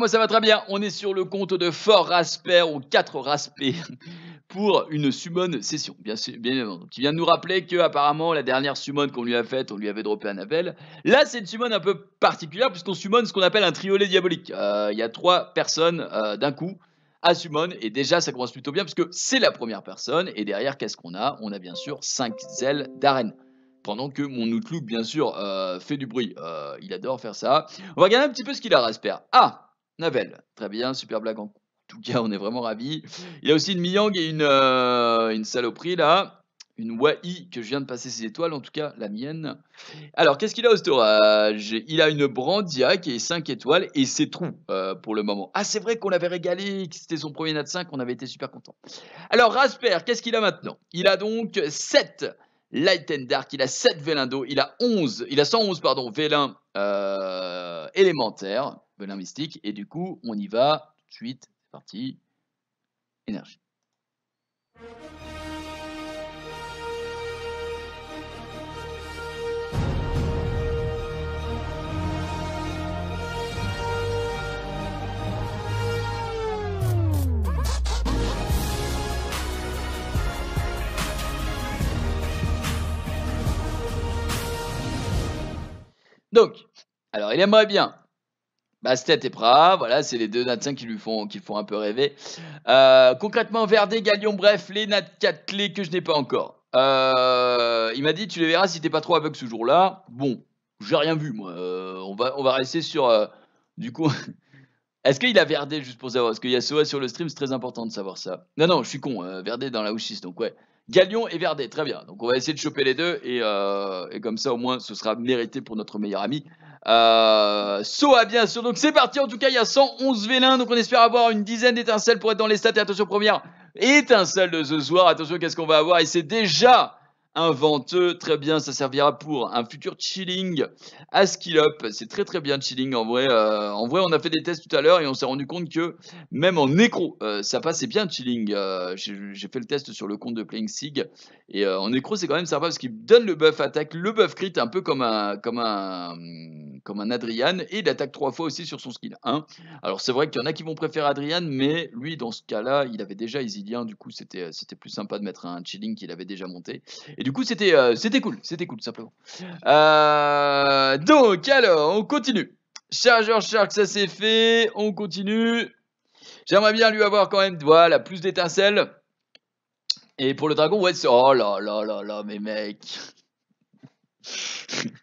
moi ça va très bien. On est sur le compte de Fort Rasper ou 4 Rasper pour une summon session. Bien sûr, bien vient de nous rappeler que apparemment la dernière summon qu'on lui a faite, on lui avait droppé un appel. Là, c'est une summon un peu particulière puisqu'on summon ce qu'on appelle un triolet diabolique. Euh, il y a trois personnes euh, d'un coup à summon et déjà ça commence plutôt bien puisque c'est la première personne et derrière qu'est-ce qu'on a On a bien sûr 5 ailes d'arène pendant que mon Outlook, bien sûr, euh, fait du bruit. il adore faire ça. On va regarder un petit peu ce qu'il a, Rasper. Ah Nobel. Très bien, super blague en tout cas, on est vraiment ravis. Il y a aussi une Miyang et une, euh, une saloperie là. Une Wai que je viens de passer ses étoiles, en tout cas la mienne. Alors, qu'est-ce qu'il a au storage Il a une Brandia qui est 5 étoiles et ses trous euh, pour le moment. Ah, c'est vrai qu'on l'avait régalé, que c'était son premier Nat 5, on avait été super content. Alors, Rasper, qu'est-ce qu'il a maintenant Il a donc 7 Light and Dark, il a 7 Velindo, il a 11, il a 111 pardon, Vélin euh, élémentaire linguistique. Et du coup, on y va tout de suite. C'est parti. Énergie. Donc, alors il aimerait bien Bastet et prêt, voilà, c'est les deux Nats qui lui font, qui font un peu rêver. Euh, concrètement, Verdé, Galion, bref, les Nats 4 clés que je n'ai pas encore. Euh, il m'a dit, tu les verras si t'es pas trop aveugle ce jour-là. Bon, j'ai rien vu, moi. Euh, on, va, on va rester sur. du coup. Est-ce qu'il a Verdé juste pour savoir Parce qu'il y a Soa sur le stream, c'est très important de savoir ça. Non, non, je suis con. Verdé dans la 6, donc ouais. Galion et Verdé, très bien. Donc on va essayer de choper les deux et comme ça au moins ce sera mérité pour notre meilleur ami. Euh, Soa bien sûr. Donc c'est parti. En tout cas, il y a 111 vélins. Donc on espère avoir une dizaine d'étincelles pour être dans les stats. Et attention, première étincelle de ce soir. Attention, qu'est-ce qu'on va avoir Et c'est déjà un venteux. Très bien, ça servira pour un futur chilling à skill C'est très très bien chilling en vrai. Euh, en vrai, on a fait des tests tout à l'heure et on s'est rendu compte que même en necro, ça euh, ça passait bien chilling. J'ai fait le test sur le compte de Playing Sig et en nécro, c'est quand même sympa parce qu'il donne le buff attaque, le buff crit, un peu comme un comme un comme un Adrian, et il attaque trois fois aussi sur son skill 1. Alors c'est vrai qu'il y en a qui vont préférer Adrian, mais lui dans ce cas-là, il avait déjà Isilien, du coup euh, c'était plus sympa de mettre un chilling qu'il avait déjà monté. Et du coup c'était euh, cool, c'était cool simplement. Euh, donc alors, on continue. Chargeur Shark, ça c'est fait, on continue. J'aimerais bien lui avoir quand même, voilà, plus d'étincelles. Et pour le dragon, ouais, oh là là là là, mais mecs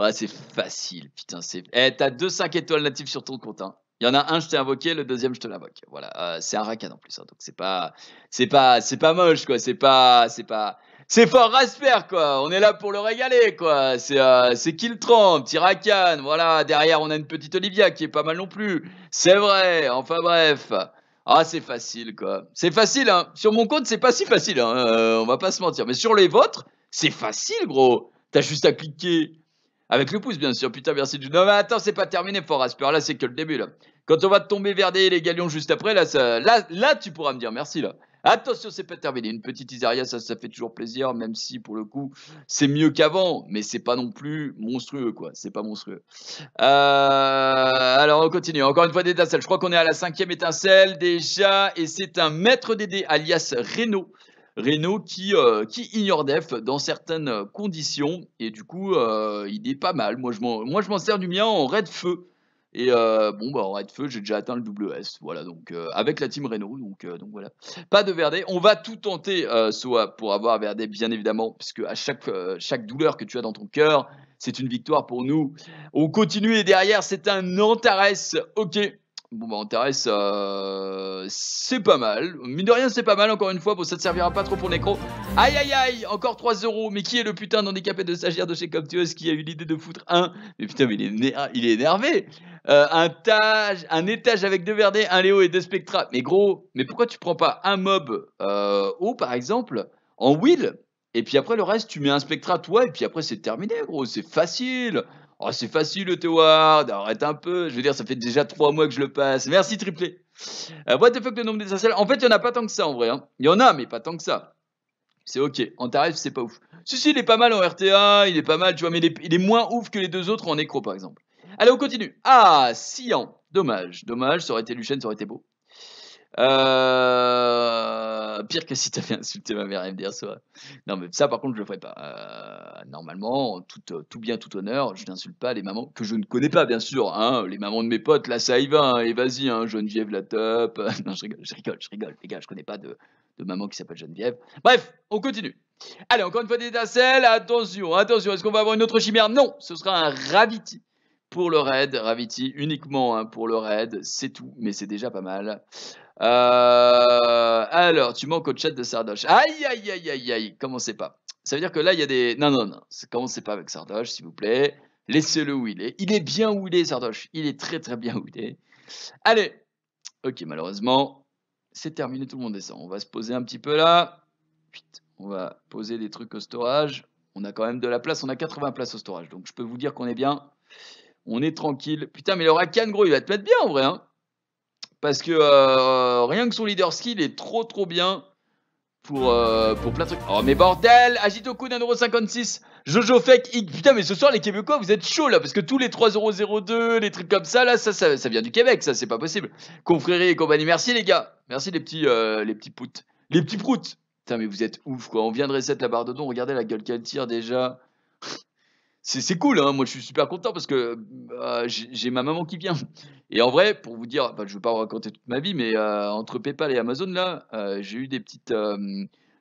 Ouais, c'est facile, putain. C'est... Eh, t'as deux 5 étoiles natives sur ton compte. Hein. Il y en a un, je t'ai invoqué, le deuxième, je te l'invoque. Voilà, euh, c'est un racan en plus, hein, donc c'est pas, c'est pas, c'est pas moche quoi. C'est pas, c'est pas, c'est fort Rasper quoi. On est là pour le régaler quoi. C'est, euh, c'est Kiltran, petit racan. Voilà, derrière on a une petite Olivia qui est pas mal non plus. C'est vrai. Enfin bref. Ah, c'est facile quoi. C'est facile hein. Sur mon compte, c'est pas si facile. Hein. Euh, on va pas se mentir. Mais sur les vôtres, c'est facile gros. T'as juste à cliquer avec le pouce, bien sûr. Putain, merci du. Non, mais attends, c'est pas terminé, Fort Là, c'est que le début, là. Quand on va tomber vers des les Galions juste après, là, là, là, tu pourras me dire merci, là. Attention, c'est pas terminé. Une petite Isaria, ça, ça fait toujours plaisir, même si pour le coup, c'est mieux qu'avant, mais c'est pas non plus monstrueux, quoi. C'est pas monstrueux. Euh, alors, on continue. Encore une fois, étincelles, Je crois qu'on est à la cinquième étincelle déjà, et c'est un maître DD, alias Renault, Renault qui, euh, qui ignore def dans certaines euh, conditions. Et du coup, euh, il est pas mal. Moi, je m'en sers du mien en raid feu. Et bon, bah, en raid feu, j'ai déjà atteint le WS. Voilà, donc avec la team Renault. Donc, donc voilà. Pas de Verdet. On va tout tenter, soit pour avoir Verdet, bien évidemment. Puisque à chaque, chaque douleur que tu as dans ton cœur, c'est une victoire pour nous. On continue et derrière, c'est un Antares. Ok, Bon bah Antares, euh, c'est pas mal. Mine de rien, c'est pas mal encore une fois. Bon, ça te servira pas trop pour nécro. Aïe aïe aïe, encore 3 euros. Mais qui est le putain d'handicapé de stagiaire de chez Coptius qui a eu l'idée de foutre un Mais putain, mais il est, il est énervé. Euh, un, un étage avec deux Verdés, un Léo et deux Spectra. Mais gros, mais pourquoi tu prends pas un mob euh, haut par exemple en wheel et puis après le reste, tu mets un Spectra toi et puis après c'est terminé gros, c'est facile. Oh, c'est facile le T-Ward, arrête un peu. Je veux dire, ça fait déjà trois mois que je le passe. Merci triplé. what the fuck le nombre d'essentiels En fait, il n'y en a pas tant que ça en vrai. Hein. Il y en a, mais pas tant que ça. C'est ok. En tarif, c'est pas ouf. Ceci, si, il est pas mal en RTA, il est pas mal, tu vois, mais il est, moins ouf que les deux autres en écro par exemple. Allez, on continue. Ah, Sian. Dommage, dommage, ça aurait été Luchen, ça aurait été beau. Euh, pire que si t'avais insulté ma mère MDR, c'est vrai. Non, mais ça, par contre, je le ferais pas. Euh, normalement, tout, euh, tout, bien, tout honneur, je n'insulte pas les mamans que je ne connais pas, bien sûr. Hein. Les mamans de mes potes, là, ça y va. Hein, et vas-y, hein, Geneviève la top. non, je rigole, je rigole, je rigole. Les gars, je connais pas de, de maman qui s'appelle Geneviève. Bref, on continue. Allez, encore une fois, des étincelles. Attention, attention. Est-ce qu'on va avoir une autre chimère Non, ce sera un Raviti pour le raid. Raviti uniquement pour le raid. C'est tout, mais c'est déjà pas mal. Euh, alors, tu manques au chat de Sardoche. Aïe, aïe, aïe, aïe, aïe, commencez pas. Ça veut dire que là, il y a des... Non, non, non, commencez pas avec Sardoche, s'il vous plaît. Laissez-le où il est. Il est bien où il est, Sardoche. Il est très, très bien où il est. Allez. Ok, malheureusement, c'est terminé, tout le monde descend. On va se poser un petit peu là. On va poser des trucs au storage. On a quand même de la place, on a 80 places au storage. Donc, je peux vous dire qu'on est bien. On est tranquille. Putain, mais le Rakan, gros, il va te mettre bien, en vrai, hein parce que euh, rien que son leader skill est trop trop bien pour, euh, pour plein de trucs. Oh mais bordel Agitoku 56. Jojo Fake X. Putain mais ce soir les Québécois vous êtes chauds là parce que tous les 3,02€, les trucs comme ça là, ça, ça, vient du Québec, ça c'est pas possible. Confrérie et compagnie, merci les gars. Merci les petits, euh, les petits poutes. Les petits proutes Putain mais vous êtes ouf quoi, on vient de reset la barre de don, regardez la gueule qu'elle tire déjà c'est cool, hein. moi je suis super content parce que bah, j'ai ma maman qui vient. Et en vrai, pour vous dire, bah, je ne vais pas vous raconter toute ma vie, mais euh, entre PayPal et Amazon, là, euh, j'ai eu des petites euh,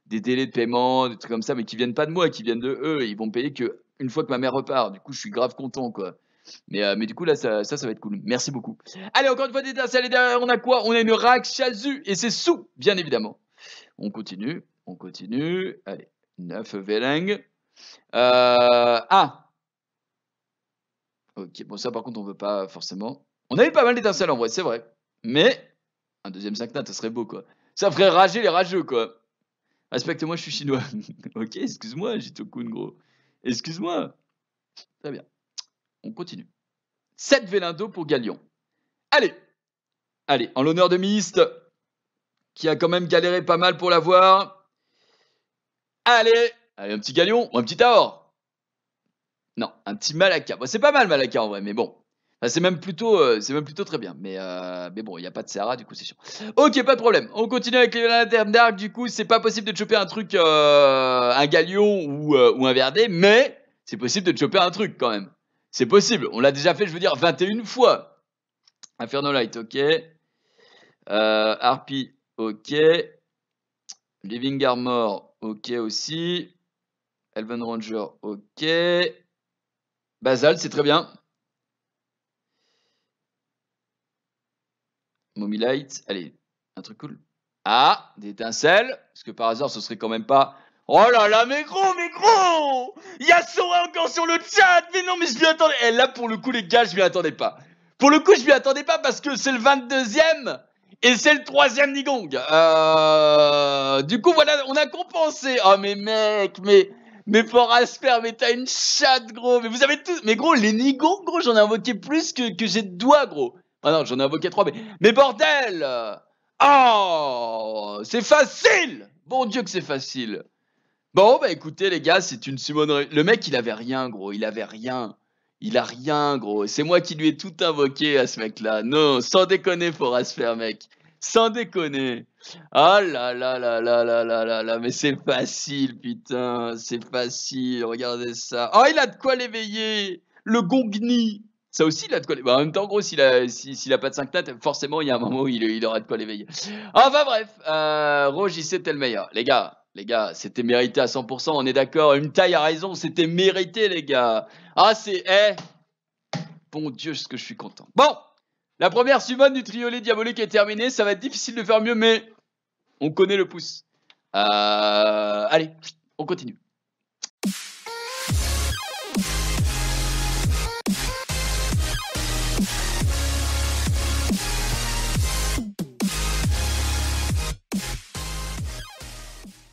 des délais de paiement, des trucs comme ça, mais qui viennent pas de moi, qui viennent de eux. ils vont payer que une fois que ma mère repart. Du coup, je suis grave content, quoi. Mais, mais, du coup, là, ça, ça, va être cool. Merci beaucoup. Allez, encore une fois, derrière, on a quoi On a une Rakshazu. Et c'est sous, bien évidemment. On continue. On continue. Allez, 9 Veling. ah, bon ça par contre on veut pas forcément. On a eu pas mal d'étincelles en vrai, c'est vrai. Mais un deuxième 5 nat, ça serait beau quoi. Ça ferait rager les rageux quoi. Respecte-moi, je suis chinois. ok, excuse-moi, Jitokun gros. Excuse-moi. Très bien. On continue. 7 Vélindo pour Galion. Allez Allez, en l'honneur de Mist, qui a quand même galéré pas mal pour l'avoir. Allez Allez, un petit Galion ou un petit Taor non, un petit Malaka. c'est pas mal Malaka en vrai, mais bon. c'est même plutôt, euh, même plutôt très bien. Mais, euh, mais bon, il n'y a pas de Sarah du coup, c'est sûr. Ok, pas de problème. On continue avec les lanternes d'arc. Du coup, c'est pas possible de choper un truc, euh, un galion ou, un verdé, mais c'est possible de choper un truc quand même. C'est possible. On l'a déjà fait, je veux dire, 21 fois. Inferno Light, ok. Harpy, ok. Living Armor, ok aussi. Elven Ranger, ok. Basalt, c'est très bien. Momilite, allez, un truc cool. Ah, des étincelles, parce que par hasard, ce serait quand même pas... Oh là là, mais gros, mais gros Yasora encore sur le chat Mais non, mais je lui attendais Et eh, là, pour le coup, les gars, je lui attendais pas. Pour le coup, je lui attendais pas parce que c'est le 22e et c'est le troisième Nigong. Euh... Du coup, voilà, on a compensé. Oh, mais mec, mais... Mais pour mais t'as une chatte, gros. Mais vous avez tous. Mais gros, les nigons, gros, j'en ai invoqué plus que, que j'ai de doigts, gros. Ah non, j'en ai invoqué trois, mais. Mais bordel Oh C'est facile Bon Dieu que c'est facile Bon, bah écoutez, les gars, c'est une simonerie. Le mec, il avait rien, gros. Il avait rien. Il a rien, gros. C'est moi qui lui ai tout invoqué à ce mec-là. Non, sans déconner, Forasper, mec. Sans déconner. Ah là là là là là là là là, mais c'est facile, putain, c'est facile, regardez ça. Oh, il a de quoi l'éveiller Le gongni ça aussi, il a de quoi l'éveiller. Bah, en même temps, gros, s'il a, pas de 5 têtes, forcément, il y a un moment où il, aura de quoi l'éveiller. Enfin ah, bah, bref, euh, Roger, c'était le meilleur. Les gars, les gars, c'était mérité à 100%, on est d'accord. Une taille à raison, c'était mérité, les gars. Ah, c'est... Eh Bon Dieu, ce que je suis content. Bon la première summon du triolet diabolique est terminée. Ça va être difficile de faire mieux, mais on connaît le pouce. Euh, allez, on continue.